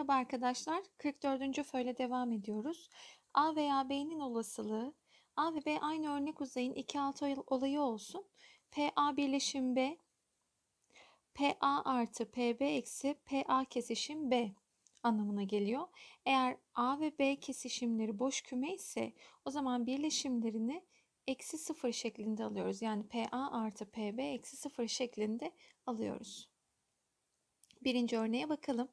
Merhaba arkadaşlar. 44. föyle devam ediyoruz. A veya B'nin olasılığı A ve B aynı örnek uzayın 2 alt olayı olsun. PA birleşim B PA artı PB eksi PA kesişim B anlamına geliyor. Eğer A ve B kesişimleri boş küme ise o zaman birleşimlerini eksi 0 şeklinde alıyoruz. Yani PA artı PB eksi 0 şeklinde alıyoruz. Birinci örneğe bakalım.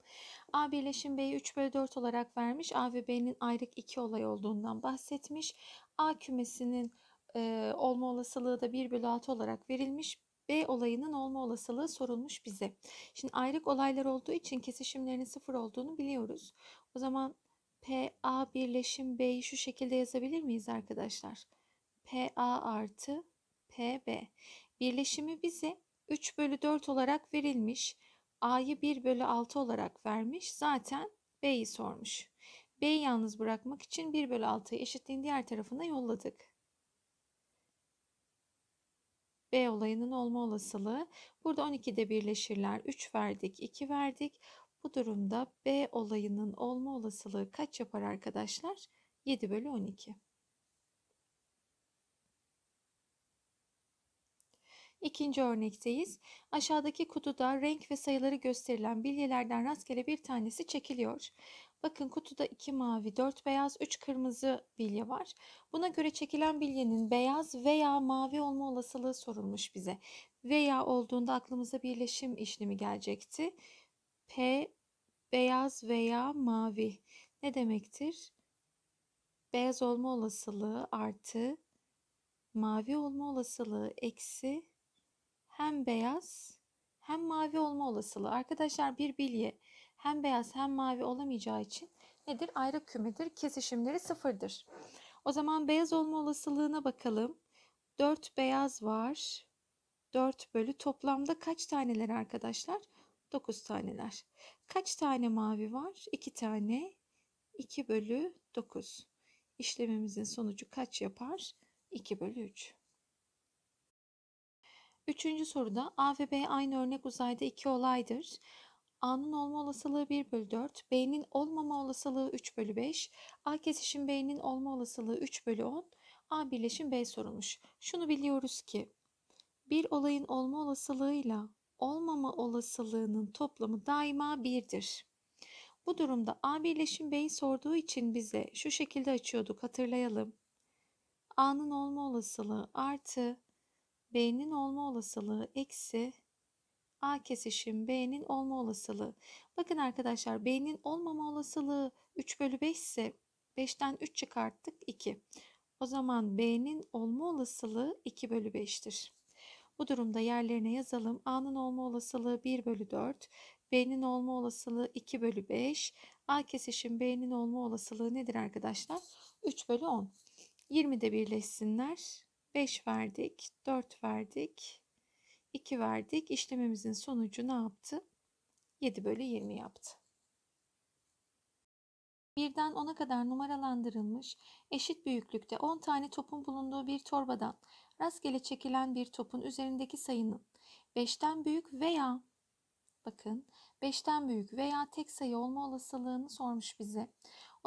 A birleşim B'yi 3 bölü 4 olarak vermiş. A ve B'nin ayrık iki olay olduğundan bahsetmiş. A kümesinin e, olma olasılığı da 1 bölü 6 olarak verilmiş. B olayının olma olasılığı sorulmuş bize. Şimdi ayrık olaylar olduğu için kesişimlerinin sıfır olduğunu biliyoruz. O zaman PA birleşim B'yi şu şekilde yazabilir miyiz arkadaşlar? PA artı PB. Birleşimi bize 3 bölü 4 olarak verilmiş. A'yı 1 bölü 6 olarak vermiş. Zaten B'yi sormuş. B'yi yalnız bırakmak için 1 bölü 6'yı eşitliğin diğer tarafına yolladık. B olayının olma olasılığı. Burada 12'de birleşirler. 3 verdik, 2 verdik. Bu durumda B olayının olma olasılığı kaç yapar arkadaşlar? 7 bölü 12. İkinci örnekteyiz. Aşağıdaki kutuda renk ve sayıları gösterilen bilyelerden rastgele bir tanesi çekiliyor. Bakın kutuda 2 mavi, 4 beyaz, 3 kırmızı bilye var. Buna göre çekilen bilyenin beyaz veya mavi olma olasılığı sorulmuş bize. Veya olduğunda aklımıza birleşim işlemi gelecekti. P beyaz veya mavi ne demektir? Beyaz olma olasılığı artı mavi olma olasılığı eksi hem beyaz hem mavi olma olasılığı. Arkadaşlar bir bilye hem beyaz hem mavi olamayacağı için nedir? Ayrı kümedir. Kesişimleri sıfırdır. O zaman beyaz olma olasılığına bakalım. 4 beyaz var. 4 bölü toplamda kaç taneler arkadaşlar? 9 taneler. Kaç tane mavi var? 2 tane. 2 bölü 9. İşlemimizin sonucu kaç yapar? 2 bölü 3. Üçüncü soruda A ve B aynı örnek uzayda iki olaydır. A'nın olma olasılığı 1 bölü 4, B'nin olmama olasılığı 3 bölü 5, A kesişim B'nin olma olasılığı 3 bölü 10, A birleşim B sorulmuş. Şunu biliyoruz ki bir olayın olma olasılığıyla olmama olasılığının toplamı daima 1'dir. Bu durumda A birleşim B'yi sorduğu için bize şu şekilde açıyorduk hatırlayalım. A'nın olma olasılığı artı B'nin olma olasılığı eksi A kesişim B'nin olma olasılığı. Bakın arkadaşlar B'nin olmama olasılığı 3 bölü 5 ise 5'ten 3 çıkarttık 2. O zaman B'nin olma olasılığı 2 bölü 5'tir. Bu durumda yerlerine yazalım. A'nın olma olasılığı 1 bölü 4. B'nin olma olasılığı 2 bölü 5. A kesişim B'nin olma olasılığı nedir arkadaşlar? 3 bölü 10. 20'de birleşsinler. 5 verdik, 4 verdik, 2 verdik. İşlemimizin sonucu ne yaptı? 7 bölü 20 yaptı. Birden 10'a kadar numaralandırılmış eşit büyüklükte 10 tane topun bulunduğu bir torbadan rastgele çekilen bir topun üzerindeki sayının 5'ten büyük veya bakın 5'ten büyük veya tek sayı olma olasılığını sormuş bize.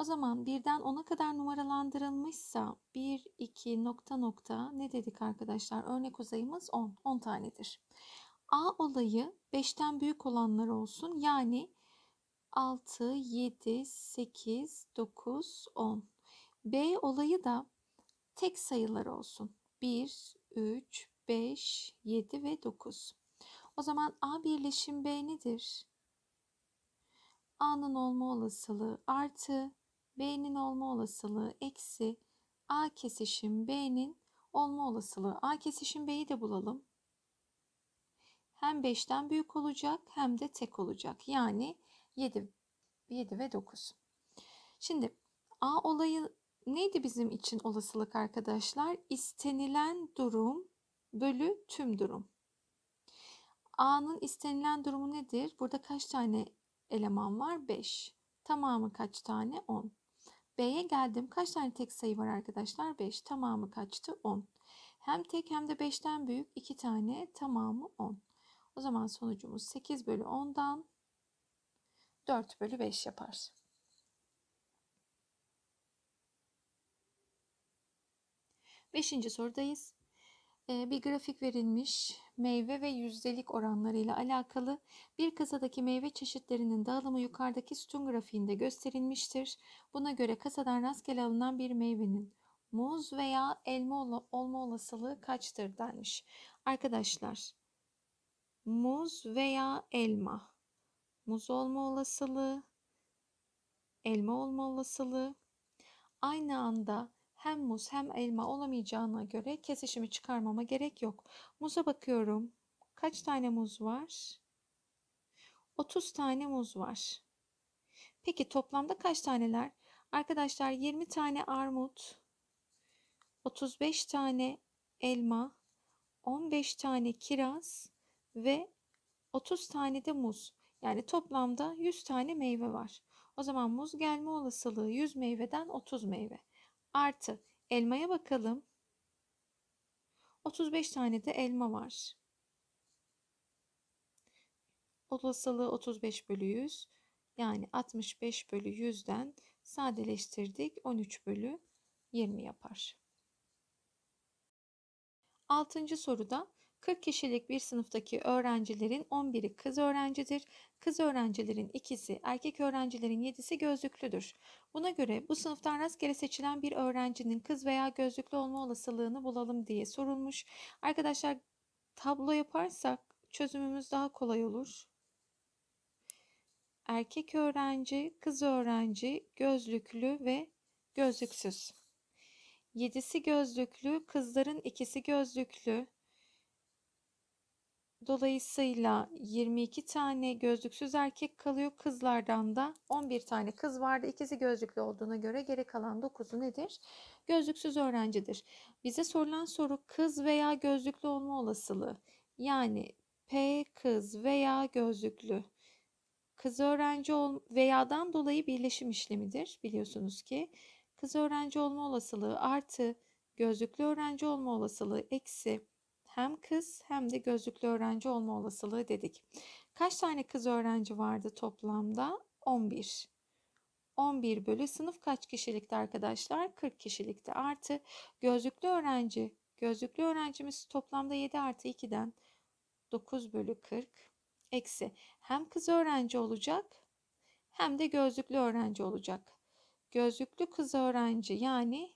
O zaman birden ona kadar numaralandırılmışsa 1, 2, nokta nokta ne dedik arkadaşlar? Örnek uzayımız 10. 10 tanedir. A olayı 5'ten büyük olanlar olsun. Yani 6, 7, 8, 9, 10. B olayı da tek sayılar olsun. 1, 3, 5, 7 ve 9. O zaman A birleşim B nedir? A'nın olma olasılığı artı B'nin olma olasılığı eksi A kesişim B'nin olma olasılığı. A kesişim B'yi de bulalım. Hem 5'ten büyük olacak hem de tek olacak. Yani 7, 7 ve 9. Şimdi A olayı neydi bizim için olasılık arkadaşlar? İstenilen durum bölü tüm durum. A'nın istenilen durumu nedir? Burada kaç tane eleman var? 5. Tamamı kaç tane? 10. B'ye geldim. Kaç tane tek sayı var arkadaşlar? 5. Tamamı kaçtı? 10. Hem tek hem de 5'ten büyük 2 tane tamamı 10. O zaman sonucumuz 8 bölü 10'dan 4 bölü 5 yapar. Beşinci sorudayız. Ee, bir grafik verilmiş meyve ve yüzdelik oranlarıyla alakalı bir kasadaki meyve çeşitlerinin dağılımı yukarıdaki sütun grafiğinde gösterilmiştir. Buna göre kasadan rastgele alınan bir meyvenin muz veya elma olma olasılığı kaçtır denmiş. Arkadaşlar muz veya elma muz olma olasılığı elma olma olasılığı aynı anda hem muz hem elma olamayacağına göre kesişimi çıkarmama gerek yok. Muza bakıyorum. Kaç tane muz var? 30 tane muz var. Peki toplamda kaç taneler? Arkadaşlar 20 tane armut, 35 tane elma, 15 tane kiraz ve 30 tane de muz. Yani toplamda 100 tane meyve var. O zaman muz gelme olasılığı 100 meyveden 30 meyve. Artı elmaya bakalım. 35 tane de elma var. Olasılığı 35 bölü 100 yani 65 bölü 100'den sadeleştirdik 13 bölü 20 yapar. Altıncı soruda 40 kişilik bir sınıftaki öğrencilerin 11'i kız öğrencidir. Kız öğrencilerin ikisi, erkek öğrencilerin 7'si gözlüklüdür. Buna göre bu sınıftan rastgele seçilen bir öğrencinin kız veya gözlüklü olma olasılığını bulalım diye sorulmuş. Arkadaşlar tablo yaparsak çözümümüz daha kolay olur. Erkek öğrenci, kız öğrenci, gözlüklü ve gözlüksüz. 7'si gözlüklü, kızların ikisi gözlüklü, Dolayısıyla 22 tane gözlüksüz erkek kalıyor. Kızlardan da 11 tane kız vardı. İkisi gözlüklü olduğuna göre geri kalan 9'u nedir? Gözlüksüz öğrencidir. Bize sorulan soru kız veya gözlüklü olma olasılığı. Yani P kız veya gözlüklü. Kız öğrenci ol veya'dan dolayı birleşim işlemidir biliyorsunuz ki. Kız öğrenci olma olasılığı artı gözlüklü öğrenci olma olasılığı eksi hem kız hem de gözlüklü öğrenci olma olasılığı dedik. Kaç tane kız öğrenci vardı toplamda? 11. 11 bölü sınıf kaç kişilikti arkadaşlar? 40 kişilikti. Artı gözlüklü öğrenci. Gözlüklü öğrencimiz toplamda 7 artı 2'den 9 bölü 40 eksi. Hem kız öğrenci olacak hem de gözlüklü öğrenci olacak. Gözlüklü kız öğrenci yani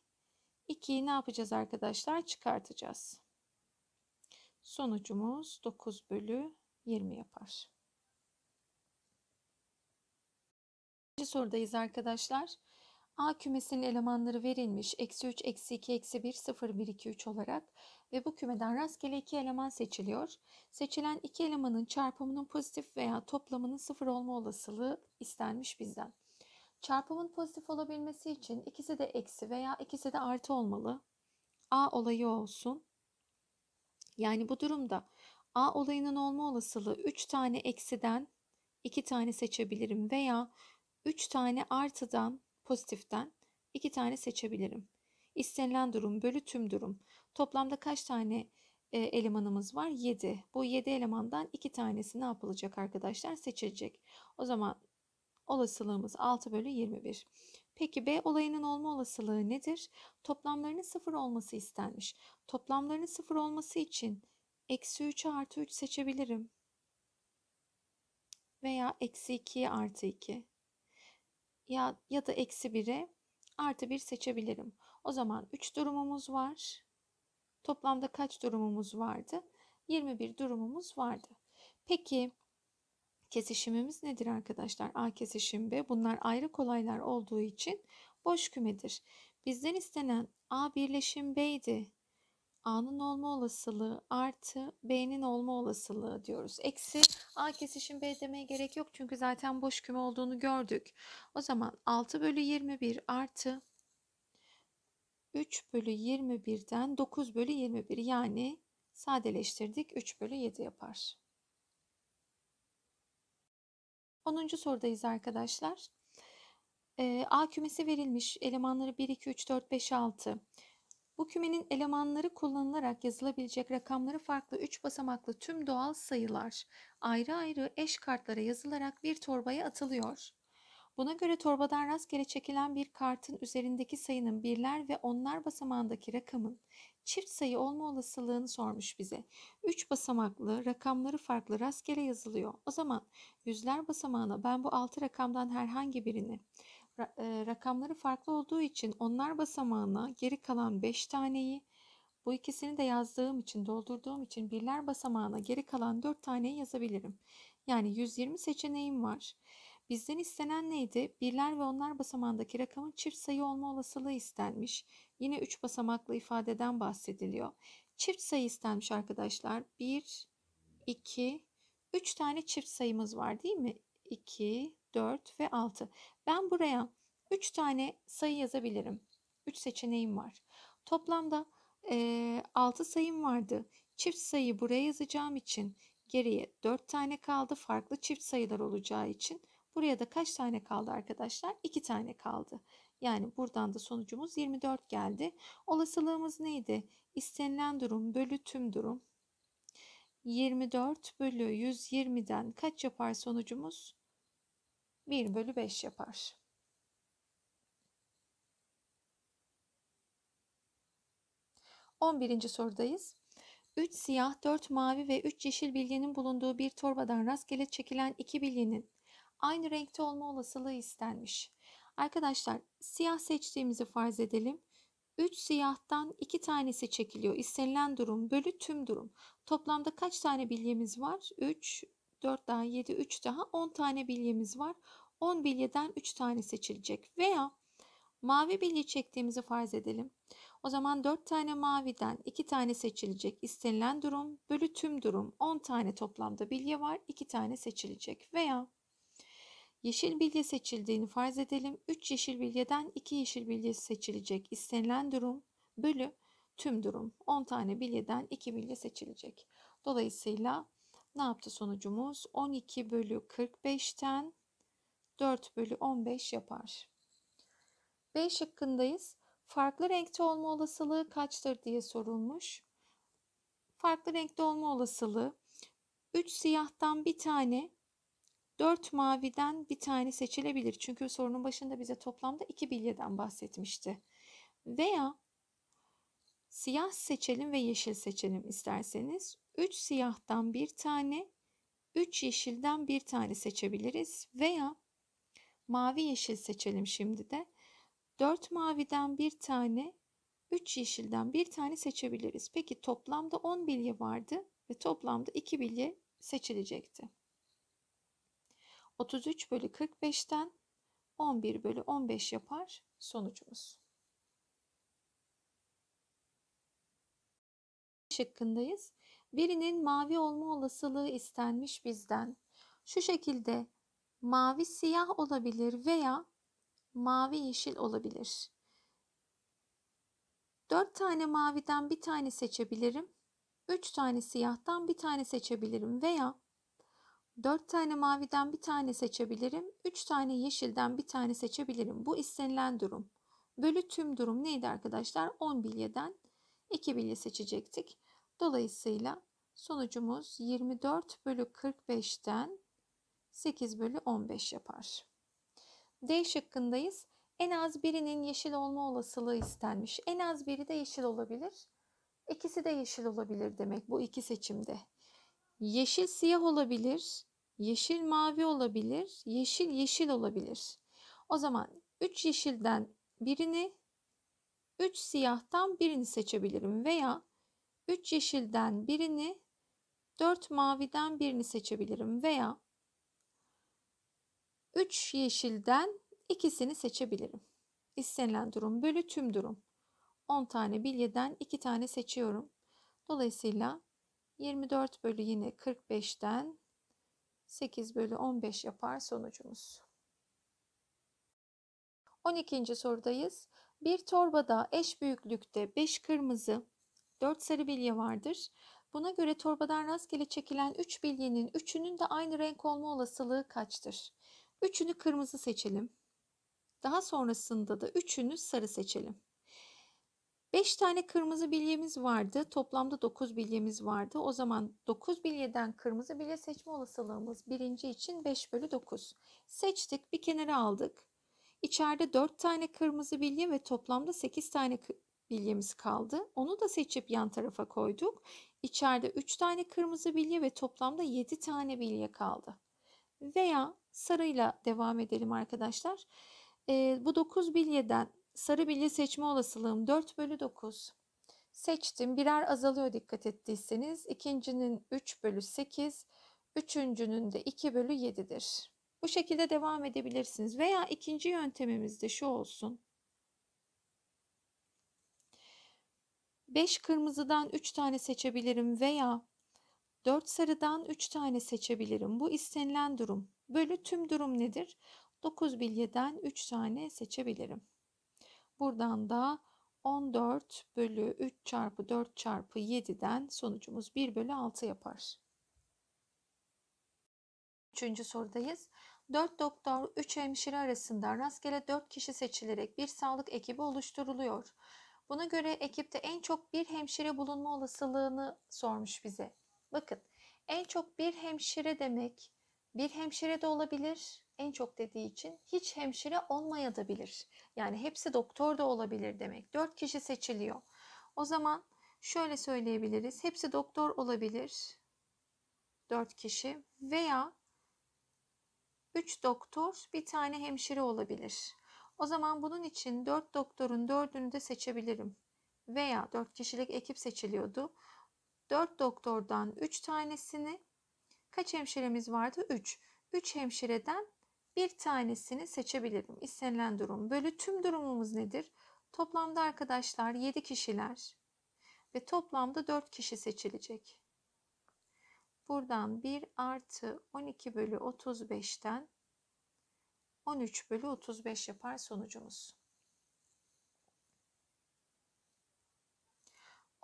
2'yi ne yapacağız arkadaşlar? Çıkartacağız. Sonucumuz 9 bölü 20 yapar. İkinci sorudayız arkadaşlar. A kümesinin elemanları verilmiş. Eksi 3, eksi 2, eksi 1, 0, 1, 2, 3 olarak. Ve bu kümeden rastgele 2 eleman seçiliyor. Seçilen 2 elemanın çarpımının pozitif veya toplamının 0 olma olasılığı istenmiş bizden. Çarpımın pozitif olabilmesi için ikisi de eksi veya ikisi de artı olmalı. A olayı olsun. Yani bu durumda A olayının olma olasılığı 3 tane eksiden 2 tane seçebilirim veya 3 tane artıdan pozitiften 2 tane seçebilirim. İstenilen durum bölü tüm durum. Toplamda kaç tane e, elemanımız var? 7. Bu 7 elemandan 2 tanesi ne yapılacak arkadaşlar? Seçilecek. O zaman Olasılığımız 6 bölü 21. Peki B olayının olma olasılığı nedir? Toplamlarının 0 olması istenmiş. Toplamlarının 0 olması için eksi 3 artı 3 seçebilirim. Veya eksi 2 artı 2. Ya, ya da eksi 1'e artı 1 seçebilirim. O zaman 3 durumumuz var. Toplamda kaç durumumuz vardı? 21 durumumuz vardı. Peki Kesişimimiz nedir arkadaşlar? A kesişim B. Bunlar ayrı kolaylar olduğu için boş kümedir. Bizden istenen A birleşim B A'nın olma olasılığı artı B'nin olma olasılığı diyoruz. Eksi A kesişim B demeye gerek yok çünkü zaten boş küme olduğunu gördük. O zaman 6 bölü 21 artı 3 bölü 21'den 9 bölü 21 yani sadeleştirdik 3 bölü 7 yapar. 10. sorudayız arkadaşlar. E, A kümesi verilmiş. Elemanları 1, 2, 3, 4, 5, 6. Bu kümenin elemanları kullanılarak yazılabilecek rakamları farklı 3 basamaklı tüm doğal sayılar ayrı ayrı eş kartlara yazılarak bir torbaya atılıyor. Buna göre torbadan rastgele çekilen bir kartın üzerindeki sayının birler ve onlar basamağındaki rakamın çift sayı olma olasılığını sormuş bize. 3 basamaklı rakamları farklı rastgele yazılıyor. O zaman yüzler basamağına ben bu 6 rakamdan herhangi birini e, rakamları farklı olduğu için onlar basamağına geri kalan 5 taneyi bu ikisini de yazdığım için doldurduğum için birler basamağına geri kalan 4 taneyi yazabilirim. Yani 120 seçeneğim var. Bizden istenen neydi? Birler ve onlar basamağındaki rakamın çift sayı olma olasılığı istenmiş. Yine 3 basamaklı ifadeden bahsediliyor. Çift sayı istenmiş arkadaşlar. 1, 2, 3 tane çift sayımız var değil mi? 2, 4 ve 6. Ben buraya 3 tane sayı yazabilirim. 3 seçeneğim var. Toplamda e, sayım vardı. Çift sayı buraya yazacağım için geriye 4 tane kaldı. Farklı çift sayılar olacağı için Buraya da kaç tane kaldı arkadaşlar? 2 tane kaldı. Yani buradan da sonucumuz 24 geldi. Olasılığımız neydi? İstenilen durum bölü tüm durum. 24 bölü 120'den kaç yapar sonucumuz? 1 bölü 5 yapar. On birinci sorudayız. 3 siyah, 4 mavi ve 3 yeşil bilyenin bulunduğu bir torbadan rastgele çekilen 2 bilyenin aynı renkte olma olasılığı istenmiş. Arkadaşlar siyah seçtiğimizi farz edelim. 3 siyahtan 2 tanesi çekiliyor. İstenilen durum bölü tüm durum. Toplamda kaç tane bilyemiz var? 3, 4 daha 7, 3 daha 10 tane bilyemiz var. 10 bilyeden 3 tane seçilecek. Veya mavi bilye çektiğimizi farz edelim. O zaman 4 tane maviden 2 tane seçilecek. İstenilen durum bölü tüm durum. 10 tane toplamda bilye var. 2 tane seçilecek. Veya yeşil bilye seçildiğini farz edelim. 3 yeşil bilyeden 2 yeşil bilye seçilecek. İstenilen durum bölü tüm durum. 10 tane bilyeden 2 bilye seçilecek. Dolayısıyla ne yaptı sonucumuz? 12 bölü 45'ten 4 bölü 15 yapar. B şıkkındayız. Farklı renkte olma olasılığı kaçtır diye sorulmuş. Farklı renkte olma olasılığı 3 siyahtan bir tane 4 maviden bir tane seçilebilir. Çünkü sorunun başında bize toplamda 2 bilyeden bahsetmişti. Veya siyah seçelim ve yeşil seçelim isterseniz. 3 siyahtan bir tane, 3 yeşilden bir tane seçebiliriz. Veya mavi yeşil seçelim şimdi de. 4 maviden bir tane, 3 yeşilden bir tane seçebiliriz. Peki toplamda 10 bilye vardı ve toplamda 2 bilye seçilecekti. 33 bölü 45'ten 11 bölü 15 yapar sonucumuz. Şıkkındayız. Birinin mavi olma olasılığı istenmiş bizden. Şu şekilde mavi siyah olabilir veya mavi yeşil olabilir. 4 tane maviden bir tane seçebilirim. 3 tane siyahtan bir tane seçebilirim veya 4 tane maviden bir tane seçebilirim. 3 tane yeşilden bir tane seçebilirim. Bu istenilen durum. Bölü tüm durum neydi arkadaşlar? 10 bilyeden 2 bilye seçecektik. Dolayısıyla sonucumuz 24 bölü 45'ten 8 bölü 15 yapar. D şıkkındayız. En az birinin yeşil olma olasılığı istenmiş. En az biri de yeşil olabilir. İkisi de yeşil olabilir demek bu iki seçimde. Yeşil siyah olabilir, yeşil mavi olabilir, yeşil yeşil olabilir. O zaman 3 yeşilden birini, 3 siyahtan birini seçebilirim veya 3 yeşilden birini, 4 maviden birini seçebilirim veya 3 yeşilden ikisini seçebilirim. İstenilen durum bölü tüm durum. 10 tane bilyeden 2 tane seçiyorum. Dolayısıyla 24 bölü yine 45'ten 8 bölü 15 yapar sonucumuz. 12. sorudayız. Bir torbada eş büyüklükte 5 kırmızı, 4 sarı bilye vardır. Buna göre torbadan rastgele çekilen 3 bilyenin 3'ünün de aynı renk olma olasılığı kaçtır? 3'ünü kırmızı seçelim. Daha sonrasında da 3'ünü sarı seçelim. 5 tane kırmızı bilyemiz vardı. Toplamda 9 bilyemiz vardı. O zaman 9 bilyeden kırmızı bilye seçme olasılığımız birinci için 5 bölü 9. Seçtik bir kenara aldık. İçeride 4 tane kırmızı bilye ve toplamda 8 tane bilyemiz kaldı. Onu da seçip yan tarafa koyduk. İçeride 3 tane kırmızı bilye ve toplamda 7 tane bilye kaldı. Veya sarıyla devam edelim arkadaşlar. E, bu 9 bilyeden sarı bilye seçme olasılığım 4 bölü 9. Seçtim. Birer azalıyor dikkat ettiyseniz. İkincinin 3 bölü 8, üçüncünün de 2 bölü 7'dir. Bu şekilde devam edebilirsiniz. Veya ikinci yöntemimiz de şu olsun. 5 kırmızıdan 3 tane seçebilirim veya 4 sarıdan 3 tane seçebilirim. Bu istenilen durum. Bölü tüm durum nedir? 9 bilyeden 3 tane seçebilirim. Buradan da 14 bölü 3 çarpı 4 çarpı 7'den sonucumuz 1 bölü 6 yapar. Üçüncü sorudayız. 4 doktor 3 hemşire arasında rastgele 4 kişi seçilerek bir sağlık ekibi oluşturuluyor. Buna göre ekipte en çok bir hemşire bulunma olasılığını sormuş bize. Bakın en çok bir hemşire demek bir hemşire de olabilir, en çok dediği için hiç hemşire olmayabilir. Yani hepsi doktor da olabilir demek. 4 kişi seçiliyor. O zaman şöyle söyleyebiliriz. Hepsi doktor olabilir. 4 kişi veya 3 doktor bir tane hemşire olabilir. O zaman bunun için 4 doktorun 4'ünü de seçebilirim. Veya 4 kişilik ekip seçiliyordu. 4 doktordan 3 tanesini kaç hemşiremiz vardı? 3. 3 hemşireden bir tanesini seçebilirim. İstenilen durum bölü tüm durumumuz nedir? Toplamda arkadaşlar 7 kişiler ve toplamda 4 kişi seçilecek. Buradan 1 artı 12 bölü 35'ten 13 bölü 35 yapar sonucumuz.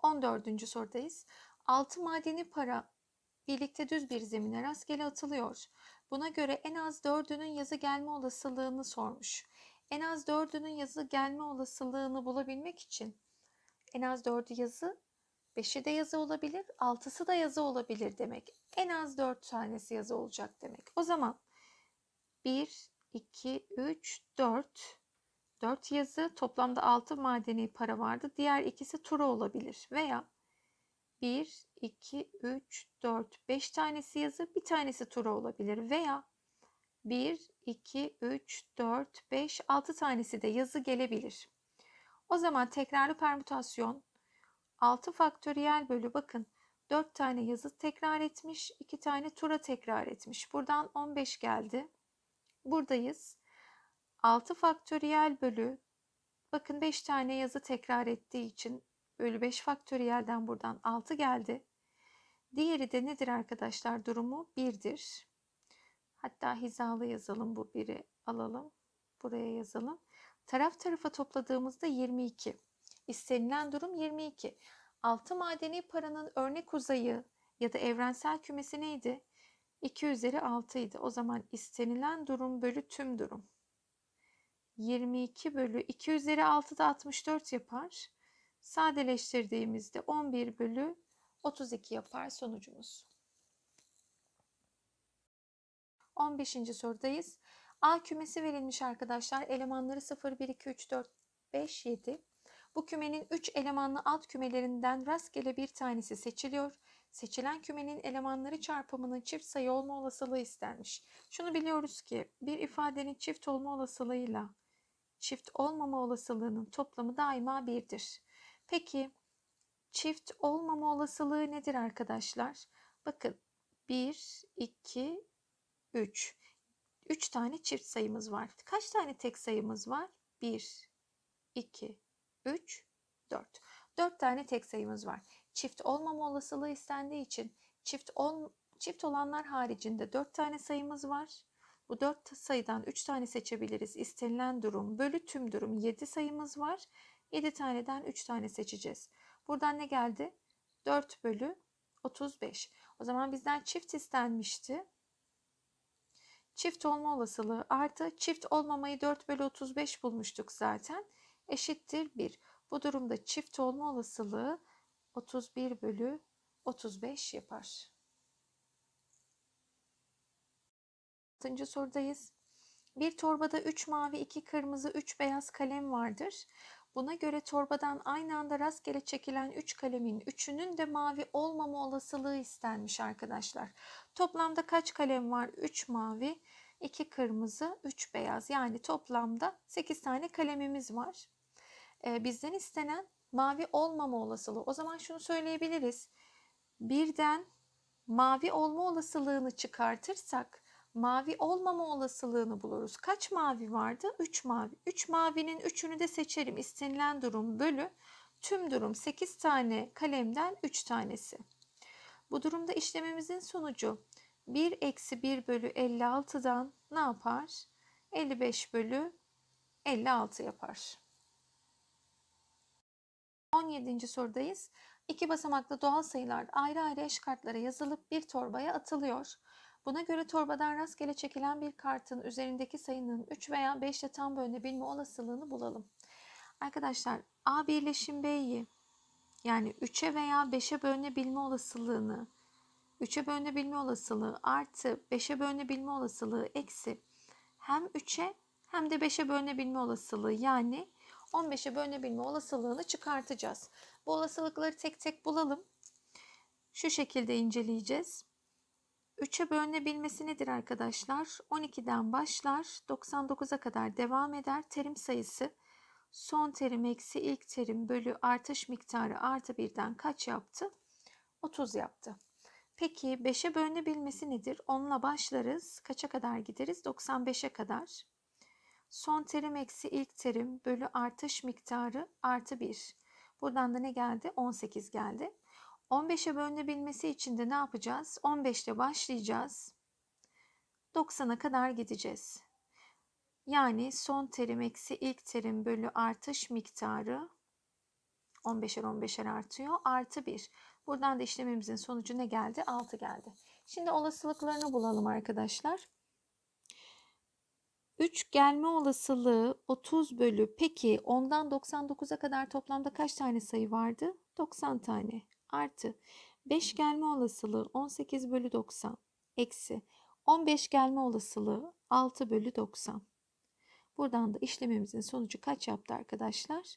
14. sorudayız. 6 madeni para birlikte düz bir zemine rastgele atılıyor. Buna göre en az dördünün yazı gelme olasılığını sormuş. En az dördünün yazı gelme olasılığını bulabilmek için en az dördü yazı, beşi de yazı olabilir, altısı da yazı olabilir demek. En az dört tanesi yazı olacak demek. O zaman 1, 2, 3, 4 4 yazı toplamda 6 madeni para vardı. Diğer ikisi tura olabilir veya 1, 2, 3, 4, 5 tanesi yazı bir tanesi tura olabilir veya 1, 2, 3, 4, 5, 6 tanesi de yazı gelebilir. O zaman tekrarlı permütasyon 6 faktöriyel bölü bakın 4 tane yazı tekrar etmiş, 2 tane tura tekrar etmiş. Buradan 15 geldi. Buradayız. 6 faktöriyel bölü bakın 5 tane yazı tekrar ettiği için bölü 5 faktöriyelden buradan 6 geldi. Diğeri de nedir arkadaşlar? Durumu 1'dir. Hatta hizalı yazalım bu biri alalım. Buraya yazalım. Taraf tarafa topladığımızda 22. İstenilen durum 22. 6 madeni paranın örnek uzayı ya da evrensel kümesi neydi? 2 üzeri 6 idi. O zaman istenilen durum bölü tüm durum. 22 bölü 2 üzeri 6 da 64 yapar sadeleştirdiğimizde 11 bölü 32 yapar sonucumuz. 15. sorudayız. A kümesi verilmiş arkadaşlar. Elemanları 0, 1, 2, 3, 4, 5, 7. Bu kümenin 3 elemanlı alt kümelerinden rastgele bir tanesi seçiliyor. Seçilen kümenin elemanları çarpımının çift sayı olma olasılığı istenmiş. Şunu biliyoruz ki bir ifadenin çift olma olasılığıyla çift olmama olasılığının toplamı daima 1'dir. Peki çift olmama olasılığı nedir arkadaşlar? Bakın 1, 2, 3. 3 tane çift sayımız var. Kaç tane tek sayımız var? 1, 2, 3, 4. 4 tane tek sayımız var. Çift olmama olasılığı istendiği için çift, ol, çift olanlar haricinde 4 tane sayımız var. Bu 4 sayıdan 3 tane seçebiliriz. İstenilen durum bölü tüm durum 7 sayımız var. 7 taneden 3 tane seçeceğiz. Buradan ne geldi? 4 bölü 35. O zaman bizden çift istenmişti. Çift olma olasılığı artı çift olmamayı 4 bölü 35 bulmuştuk zaten. Eşittir 1. Bu durumda çift olma olasılığı 31 bölü 35 yapar. 6. sorudayız. Bir torbada 3 mavi, 2 kırmızı, 3 beyaz kalem vardır. Buna göre torbadan aynı anda rastgele çekilen 3 üç kalemin üçünün de mavi olmama olasılığı istenmiş arkadaşlar. Toplamda kaç kalem var? 3 mavi, 2 kırmızı, 3 beyaz. Yani toplamda 8 tane kalemimiz var. Ee, bizden istenen mavi olmama olasılığı. O zaman şunu söyleyebiliriz. Birden mavi olma olasılığını çıkartırsak mavi olmama olasılığını buluruz. Kaç mavi vardı? 3 mavi. 3 üç mavinin 3'ünü de seçerim. İstenilen durum bölü tüm durum 8 tane kalemden 3 tanesi. Bu durumda işlemimizin sonucu 1 eksi 1 bölü 56'dan ne yapar? 55 bölü 56 yapar. 17. sorudayız. İki basamaklı doğal sayılar ayrı ayrı eş kartlara yazılıp bir torbaya atılıyor. Buna göre torbadan rastgele çekilen bir kartın üzerindeki sayının 3 veya 5 ile tam bölünebilme olasılığını bulalım. Arkadaşlar A birleşim B'yi yani 3'e veya 5'e bölünebilme olasılığını 3'e bölünebilme olasılığı artı 5'e bölünebilme olasılığı eksi hem 3'e hem de 5'e bölünebilme olasılığı yani 15'e bölünebilme olasılığını çıkartacağız. Bu olasılıkları tek tek bulalım. Şu şekilde inceleyeceğiz. 3'e bölünebilmesi nedir arkadaşlar? 12'den başlar, 99'a kadar devam eder. Terim sayısı son terim eksi ilk terim bölü artış miktarı artı birden kaç yaptı? 30 yaptı. Peki 5'e bölünebilmesi nedir? 10'la başlarız. Kaça kadar gideriz? 95'e kadar. Son terim eksi ilk terim bölü artış miktarı artı 1. Buradan da ne geldi? 18 geldi. 15'e bölünebilmesi için de ne yapacağız? 15 ile başlayacağız. 90'a kadar gideceğiz. Yani son terim eksi ilk terim bölü artış miktarı 15'er 15'er artıyor. Artı 1. Buradan da işlemimizin sonucu ne geldi? 6 geldi. Şimdi olasılıklarını bulalım arkadaşlar. 3 gelme olasılığı 30 bölü. Peki ondan 99'a kadar toplamda kaç tane sayı vardı? 90 tane artı 5 gelme olasılığı 18 bölü 90 eksi 15 gelme olasılığı 6 bölü 90. Buradan da işlemimizin sonucu kaç yaptı arkadaşlar?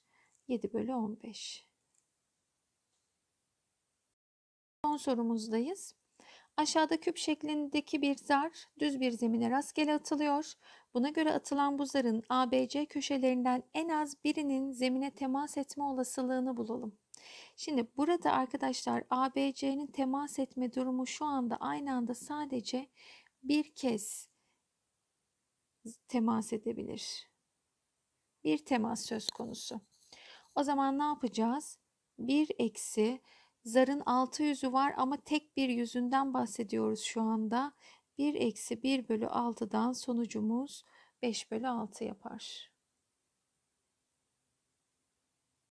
7 bölü 15. Son sorumuzdayız. Aşağıda küp şeklindeki bir zar düz bir zemine rastgele atılıyor. Buna göre atılan bu zarın ABC köşelerinden en az birinin zemine temas etme olasılığını bulalım. Şimdi burada arkadaşlar ABC'nin temas etme durumu şu anda aynı anda sadece bir kez temas edebilir. Bir temas söz konusu. O zaman ne yapacağız? 1 eksi zarın altı yüzü var ama tek bir yüzünden bahsediyoruz şu anda. 1 eksi 1 bölü 6'dan sonucumuz 5 bölü 6 yapar.